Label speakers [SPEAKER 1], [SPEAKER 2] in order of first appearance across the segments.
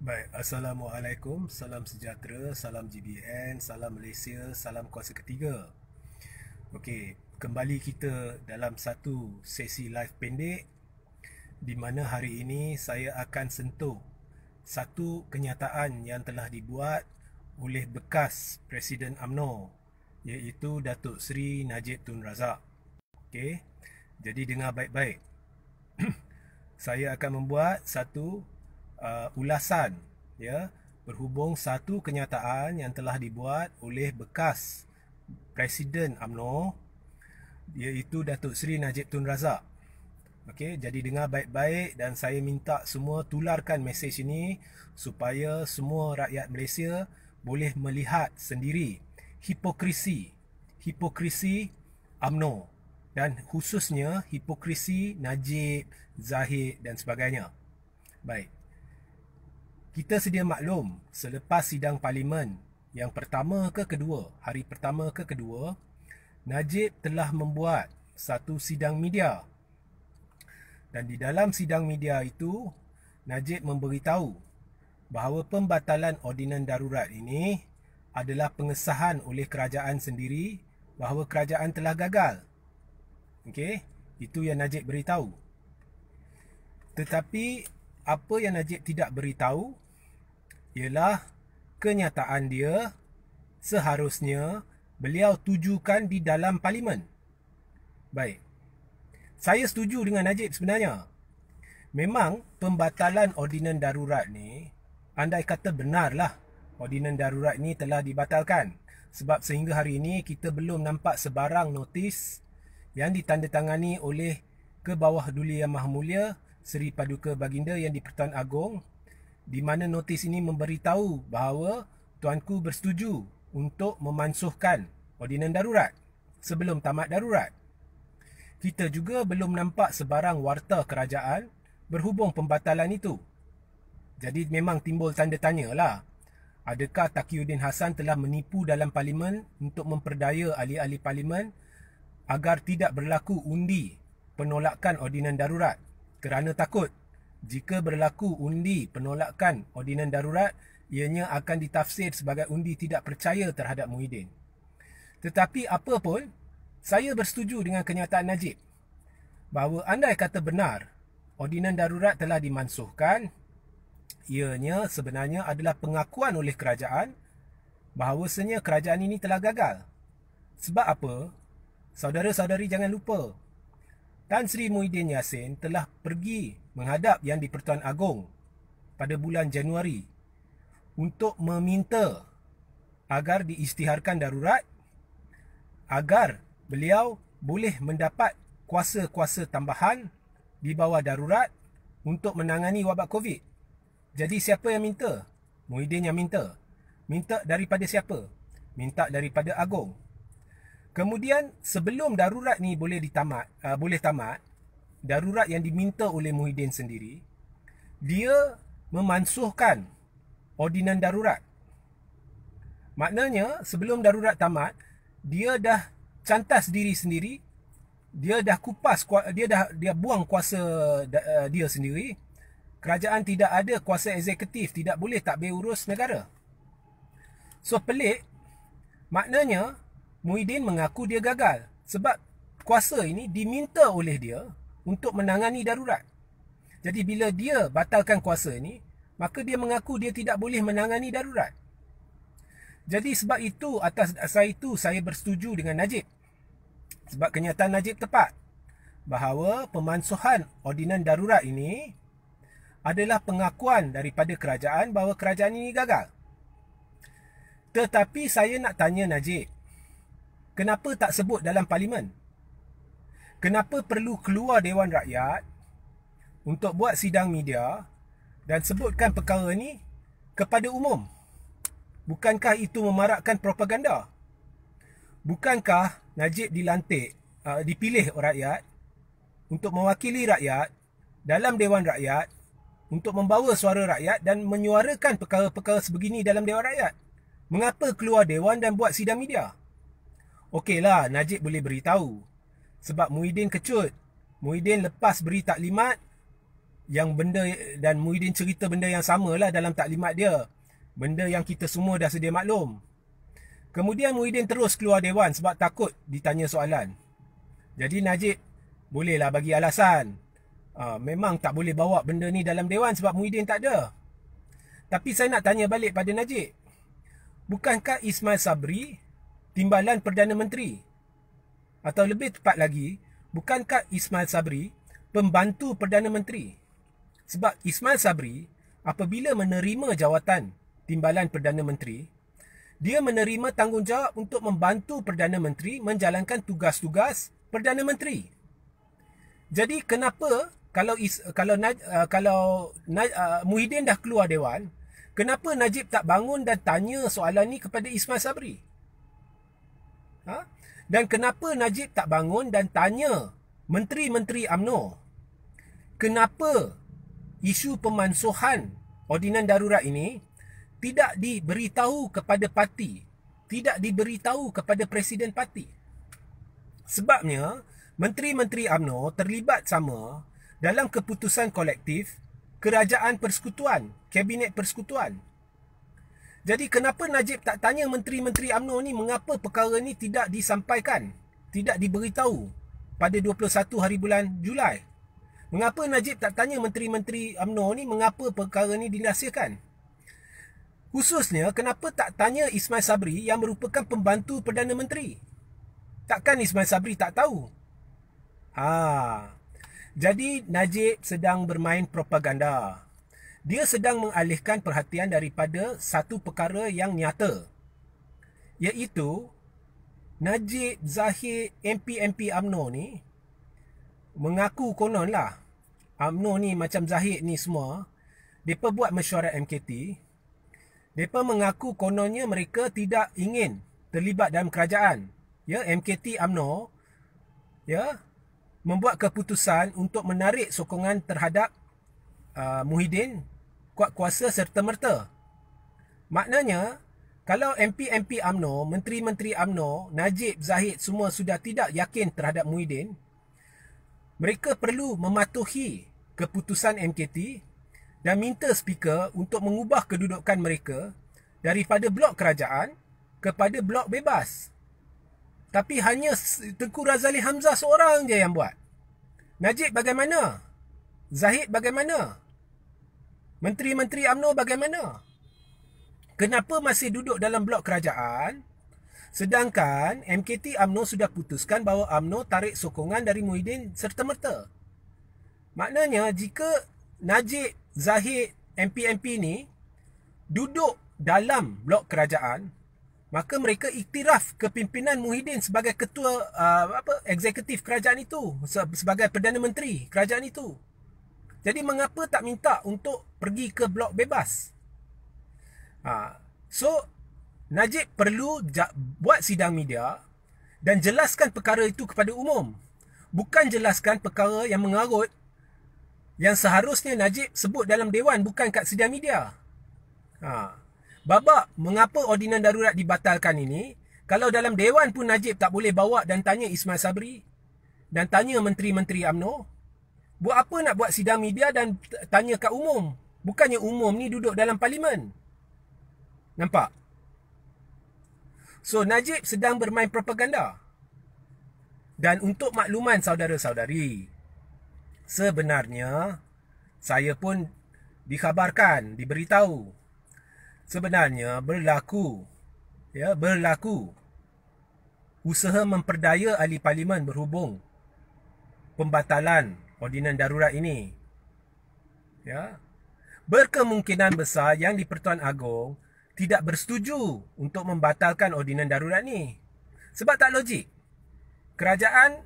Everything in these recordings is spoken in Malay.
[SPEAKER 1] Baik, Assalamualaikum, salam sejahtera, salam GBN, salam Malaysia, salam kuasa ketiga. Okey, kembali kita dalam satu sesi live pendek di mana hari ini saya akan sentuh satu kenyataan yang telah dibuat oleh bekas Presiden AMNO iaitu Datuk Seri Najib Tun Razak. Okey. Jadi dengar baik-baik. saya akan membuat satu uh, ulasan ya berhubung satu kenyataan yang telah dibuat oleh bekas presiden AMNO iaitu Datuk Seri Najib Tun Razak. Okey, jadi dengar baik-baik dan saya minta semua tularkan mesej ini supaya semua rakyat Malaysia boleh melihat sendiri hipokrisi hipokrisi AMNO dan khususnya hipokrisi Najib Zahid dan sebagainya. Baik. Kita sedia maklum selepas sidang parlimen yang pertama ke kedua, hari pertama ke kedua, Najib telah membuat satu sidang media. Dan di dalam sidang media itu, Najib memberitahu bahawa pembatalan ordinan darurat ini adalah pengesahan oleh kerajaan sendiri bahawa kerajaan telah gagal. Okey, itu yang Najib beritahu. Tetapi apa yang Najib tidak beritahu ialah kenyataan dia seharusnya beliau tujukan di dalam parlimen. Baik. Saya setuju dengan Najib sebenarnya. Memang pembatalan ordinan darurat ni andai kata benarlah ordinan darurat ni telah dibatalkan sebab sehingga hari ini kita belum nampak sebarang notis yang ditandatangani oleh ke bawah Duli Yang Maha Mulia Seri Paduka Baginda yang di-Pertuan Agong di mana notis ini memberitahu bahawa tuanku bersetuju untuk memansuhkan ordinan darurat sebelum tamat darurat. Kita juga belum nampak sebarang warta kerajaan berhubung pembatalan itu. Jadi memang timbul tanda tanya lah. Adakah Takiuddin Hassan telah menipu dalam parlimen untuk memperdaya ahli-ahli parlimen agar tidak berlaku undi penolakan ordinan darurat kerana takut jika berlaku undi penolakan ordinan darurat ianya akan ditafsir sebagai undi tidak percaya terhadap Muhyiddin. Tetapi apa pun, saya bersetuju dengan kenyataan Najib bahawa andai kata benar ordinan darurat telah dimansuhkan, ianya sebenarnya adalah pengakuan oleh kerajaan bahawasanya kerajaan ini telah gagal. Sebab apa? Saudara-saudari jangan lupa, Tan Sri Muhyiddin Yassin telah pergi menghadap Yang di-Pertuan Agong pada bulan Januari untuk meminta agar diistiharkan darurat agar beliau boleh mendapat kuasa-kuasa tambahan di bawah darurat untuk menangani wabak COVID. Jadi siapa yang minta? Muhyiddin yang minta. Minta daripada siapa? Minta daripada Agong. Kemudian sebelum darurat ni boleh ditamat, uh, boleh tamat, darurat yang diminta oleh Muhyiddin sendiri, dia memansuhkan ordinan darurat. Maknanya sebelum darurat tamat, dia dah cantas diri sendiri, dia dah kupas dia dah dia buang kuasa uh, dia sendiri. Kerajaan tidak ada kuasa eksekutif, tidak boleh tak berurus negara. So pelik, maknanya Muhyiddin mengaku dia gagal sebab kuasa ini diminta oleh dia untuk menangani darurat. Jadi bila dia batalkan kuasa ini, maka dia mengaku dia tidak boleh menangani darurat. Jadi sebab itu, atas dasar itu, saya bersetuju dengan Najib. Sebab kenyataan Najib tepat bahawa pemansuhan ordinan darurat ini adalah pengakuan daripada kerajaan bahawa kerajaan ini gagal. Tetapi saya nak tanya Najib, Kenapa tak sebut dalam parlimen? Kenapa perlu keluar Dewan Rakyat untuk buat sidang media dan sebutkan perkara ini kepada umum? Bukankah itu memarakkan propaganda? Bukankah Najib dilantik, uh, dipilih rakyat untuk mewakili rakyat dalam Dewan Rakyat untuk membawa suara rakyat dan menyuarakan perkara-perkara sebegini dalam Dewan Rakyat? Mengapa keluar Dewan dan buat sidang media? Okey lah, Najib boleh beritahu. Sebab Muhyiddin kecut. Muhyiddin lepas beri taklimat yang benda dan Muhyiddin cerita benda yang sama lah dalam taklimat dia. Benda yang kita semua dah sedia maklum. Kemudian Muhyiddin terus keluar dewan sebab takut ditanya soalan. Jadi Najib bolehlah bagi alasan. Uh, memang tak boleh bawa benda ni dalam dewan sebab Muhyiddin tak ada. Tapi saya nak tanya balik pada Najib. Bukankah Ismail Sabri timbalan Perdana Menteri. Atau lebih tepat lagi, bukankah Ismail Sabri pembantu Perdana Menteri? Sebab Ismail Sabri apabila menerima jawatan timbalan Perdana Menteri, dia menerima tanggungjawab untuk membantu Perdana Menteri menjalankan tugas-tugas Perdana Menteri. Jadi kenapa kalau kalau uh, kalau uh, Muhyiddin dah keluar dewan, kenapa Najib tak bangun dan tanya soalan ni kepada Ismail Sabri? Ha? Dan kenapa Najib tak bangun dan tanya menteri-menteri AMNO? Kenapa isu pemansuhan ordinan darurat ini tidak diberitahu kepada parti? Tidak diberitahu kepada presiden parti? Sebabnya menteri-menteri AMNO terlibat sama dalam keputusan kolektif kerajaan persekutuan, kabinet persekutuan jadi kenapa Najib tak tanya menteri-menteri UMNO ni mengapa perkara ni tidak disampaikan, tidak diberitahu pada 21 hari bulan Julai? Mengapa Najib tak tanya menteri-menteri UMNO ni mengapa perkara ni dilasihkan? Khususnya kenapa tak tanya Ismail Sabri yang merupakan pembantu Perdana Menteri? Takkan Ismail Sabri tak tahu? Ha. Jadi Najib sedang bermain propaganda dia sedang mengalihkan perhatian daripada satu perkara yang nyata iaitu Najib Zahid, MP-MP UMNO ni mengaku konon lah UMNO ni macam Zahid ni semua mereka buat mesyuarat MKT mereka mengaku kononnya mereka tidak ingin terlibat dalam kerajaan ya MKT UMNO ya membuat keputusan untuk menarik sokongan terhadap uh, Muhyiddin kuat kuasa serta merta. Maknanya, kalau MP-MP UMNO, Menteri-Menteri amno, Najib, Zahid semua sudah tidak yakin terhadap Muhyiddin, mereka perlu mematuhi keputusan MKT dan minta speaker untuk mengubah kedudukan mereka daripada blok kerajaan kepada blok bebas. Tapi hanya Tengku Razali Hamzah seorang je yang buat. Najib bagaimana? Zahid bagaimana? Menteri-menteri UMNO bagaimana? Kenapa masih duduk dalam blok kerajaan? Sedangkan MKT Amno sudah putuskan bahawa Amno tarik sokongan dari Muhyiddin serta-merta. Maknanya jika Najib Zahid MP-MP ni duduk dalam blok kerajaan, maka mereka iktiraf kepimpinan Muhyiddin sebagai ketua uh, apa eksekutif kerajaan itu sebagai perdana menteri kerajaan itu. Jadi mengapa tak minta untuk pergi ke blok bebas? Ha. So Najib perlu buat sidang media dan jelaskan perkara itu kepada umum. Bukan jelaskan perkara yang mengarut yang seharusnya Najib sebut dalam dewan bukan kat sidang media. Ha. Babak, mengapa ordinan darurat dibatalkan ini? Kalau dalam dewan pun Najib tak boleh bawa dan tanya Ismail Sabri dan tanya menteri-menteri AMNO -menteri Buat apa nak buat sidang media dan tanya kat umum? Bukannya umum ni duduk dalam parlimen. Nampak? So Najib sedang bermain propaganda. Dan untuk makluman saudara-saudari, sebenarnya saya pun dikhabarkan, diberitahu. Sebenarnya berlaku ya, berlaku usaha memperdaya ahli parlimen berhubung pembatalan ordinan darurat ini. Ya. Berkemungkinan besar yang di-Pertuan Agong tidak bersetuju untuk membatalkan ordinan darurat ini. Sebab tak logik. Kerajaan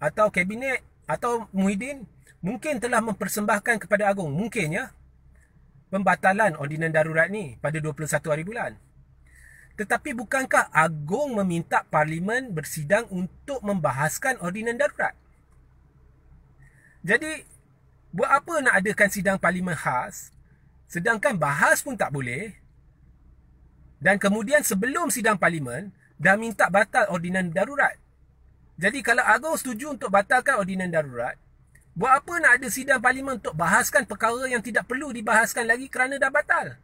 [SPEAKER 1] atau kabinet atau Muhyiddin mungkin telah mempersembahkan kepada Agong. Mungkin ya. Pembatalan ordinan darurat ini pada 21 hari bulan. Tetapi bukankah Agong meminta Parlimen bersidang untuk membahaskan ordinan darurat? Jadi buat apa nak adakan sidang parlimen khas sedangkan bahas pun tak boleh dan kemudian sebelum sidang parlimen dah minta batal ordinan darurat. Jadi kalau agau setuju untuk batalkan ordinan darurat, buat apa nak ada sidang parlimen untuk bahaskan perkara yang tidak perlu dibahaskan lagi kerana dah batal?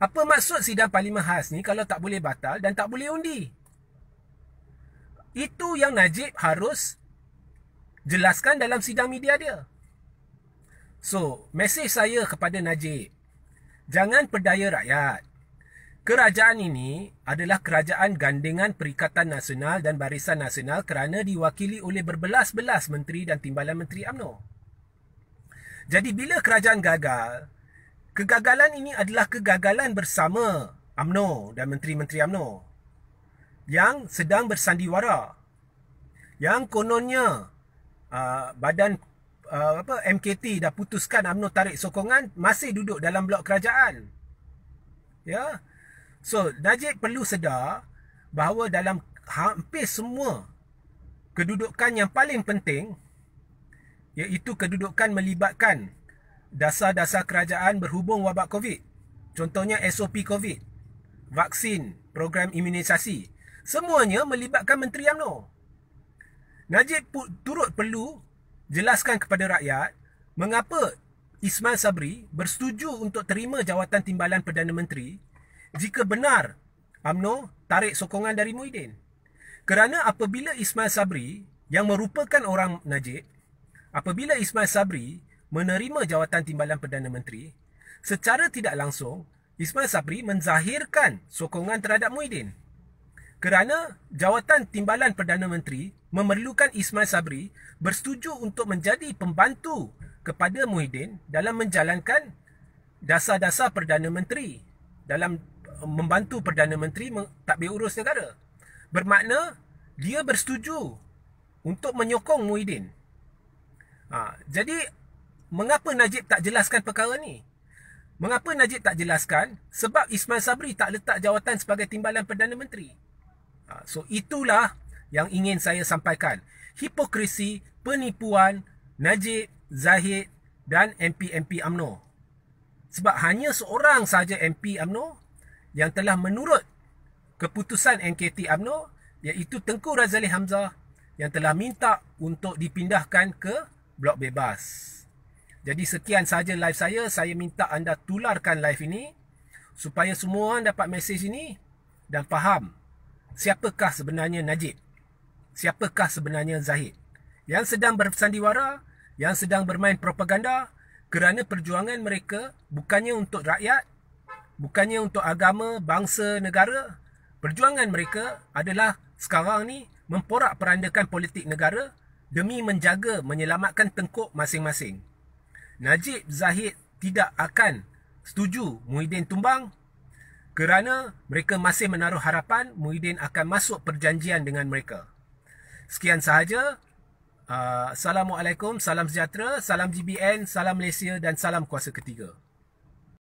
[SPEAKER 1] Apa maksud sidang parlimen khas ni kalau tak boleh batal dan tak boleh undi? Itu yang Najib harus jelaskan dalam sidang media dia. So, mesej saya kepada Najib. Jangan perdaya rakyat. Kerajaan ini adalah kerajaan gandengan Perikatan Nasional dan Barisan Nasional kerana diwakili oleh berbelas-belas menteri dan timbalan menteri AMNO. Jadi bila kerajaan gagal, kegagalan ini adalah kegagalan bersama AMNO dan menteri-menteri AMNO yang sedang bersandiwara yang kononnya Uh, badan uh, apa MKT dah putuskan UMNO tarik sokongan masih duduk dalam blok kerajaan. Ya. So Najib perlu sedar bahawa dalam hampir semua kedudukan yang paling penting iaitu kedudukan melibatkan dasar-dasar kerajaan berhubung wabak COVID. Contohnya SOP COVID, vaksin, program imunisasi. Semuanya melibatkan Menteri UMNO. Najib turut perlu jelaskan kepada rakyat mengapa Ismail Sabri bersetuju untuk terima jawatan timbalan Perdana Menteri jika benar UMNO tarik sokongan dari Muhyiddin. Kerana apabila Ismail Sabri yang merupakan orang Najib, apabila Ismail Sabri menerima jawatan timbalan Perdana Menteri, secara tidak langsung Ismail Sabri menzahirkan sokongan terhadap Muhyiddin. Kerana jawatan timbalan Perdana Menteri memerlukan Ismail Sabri bersetuju untuk menjadi pembantu kepada Muhyiddin dalam menjalankan dasar-dasar Perdana Menteri dalam eh, membantu Perdana Menteri mentadbir urus negara. Bermakna dia bersetuju untuk menyokong Muhyiddin. Ha, jadi mengapa Najib tak jelaskan perkara ni? Mengapa Najib tak jelaskan? Sebab Ismail Sabri tak letak jawatan sebagai timbalan Perdana Menteri. Ha, so itulah yang ingin saya sampaikan. Hipokrisi, penipuan Najib, Zahid dan MP-MP UMNO. Sebab hanya seorang sahaja MP UMNO yang telah menurut keputusan NKT UMNO iaitu Tengku Razali Hamzah yang telah minta untuk dipindahkan ke blok bebas. Jadi sekian sahaja live saya. Saya minta anda tularkan live ini supaya semua orang dapat mesej ini dan faham siapakah sebenarnya Najib? Siapakah sebenarnya Zahid? Yang sedang bersandiwara, yang sedang bermain propaganda kerana perjuangan mereka bukannya untuk rakyat, bukannya untuk agama, bangsa, negara. Perjuangan mereka adalah sekarang ni memporak perandakan politik negara demi menjaga, menyelamatkan tengkuk masing-masing. Najib Zahid tidak akan setuju Muhyiddin Tumbang kerana mereka masih menaruh harapan Muhyiddin akan masuk perjanjian dengan mereka. Sekian sahaja. Ah, Assalamualaikum, salam sejahtera, salam GBN, salam Malaysia dan salam kuasa ketiga.